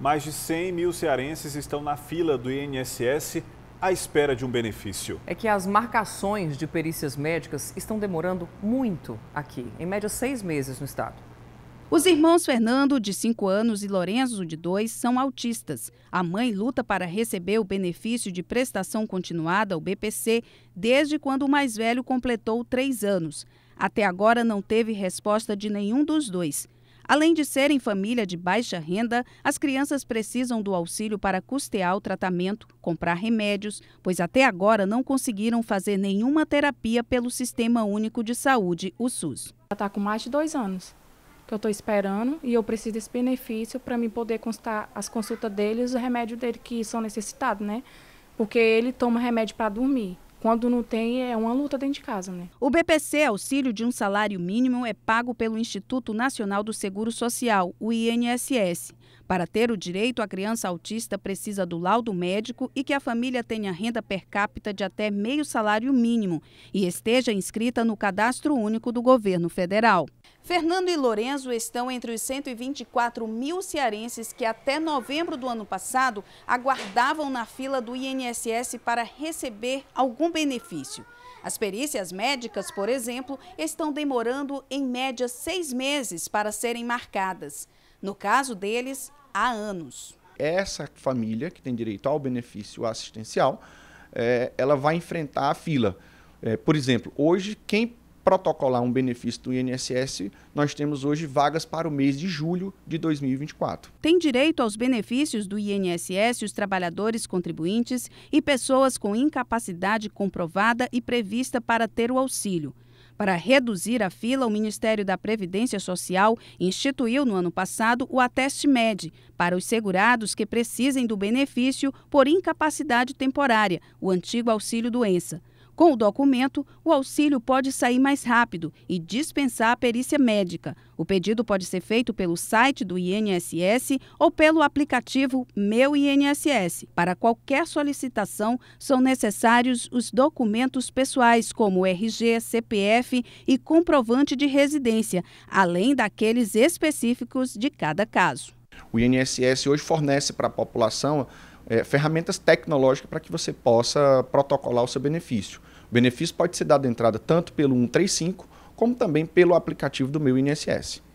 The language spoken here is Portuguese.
mais de 100 mil cearenses estão na fila do INSS à espera de um benefício. É que as marcações de perícias médicas estão demorando muito aqui, em média seis meses no estado. Os irmãos Fernando, de 5 anos, e Lorenzo, de 2, são autistas. A mãe luta para receber o benefício de prestação continuada, o BPC, desde quando o mais velho completou 3 anos. Até agora não teve resposta de nenhum dos dois. Além de serem família de baixa renda, as crianças precisam do auxílio para custear o tratamento, comprar remédios, pois até agora não conseguiram fazer nenhuma terapia pelo Sistema Único de Saúde, o SUS. Já está com mais de dois anos que eu estou esperando e eu preciso desse benefício para me poder constar as consultas deles, o remédio dele que são necessitados, né? Porque ele toma remédio para dormir. Quando não tem, é uma luta dentro de casa. Né? O BPC, auxílio de um salário mínimo, é pago pelo Instituto Nacional do Seguro Social, o INSS. Para ter o direito, a criança autista precisa do laudo médico e que a família tenha renda per capita de até meio salário mínimo e esteja inscrita no cadastro único do governo federal. Fernando e Lorenzo estão entre os 124 mil cearenses que até novembro do ano passado aguardavam na fila do INSS para receber algum benefício. As perícias médicas, por exemplo, estão demorando em média seis meses para serem marcadas no caso deles, há anos. Essa família que tem direito ao benefício assistencial, é, ela vai enfrentar a fila. É, por exemplo, hoje, quem protocolar um benefício do INSS, nós temos hoje vagas para o mês de julho de 2024. Tem direito aos benefícios do INSS os trabalhadores contribuintes e pessoas com incapacidade comprovada e prevista para ter o auxílio. Para reduzir a fila, o Ministério da Previdência Social instituiu no ano passado o Ateste MED para os segurados que precisem do benefício por incapacidade temporária, o antigo auxílio doença. Com o documento, o auxílio pode sair mais rápido e dispensar a perícia médica. O pedido pode ser feito pelo site do INSS ou pelo aplicativo Meu INSS. Para qualquer solicitação, são necessários os documentos pessoais, como RG, CPF e comprovante de residência, além daqueles específicos de cada caso. O INSS hoje fornece para a população é, ferramentas tecnológicas para que você possa protocolar o seu benefício. O benefício pode ser dado entrada tanto pelo 135, como também pelo aplicativo do meu INSS.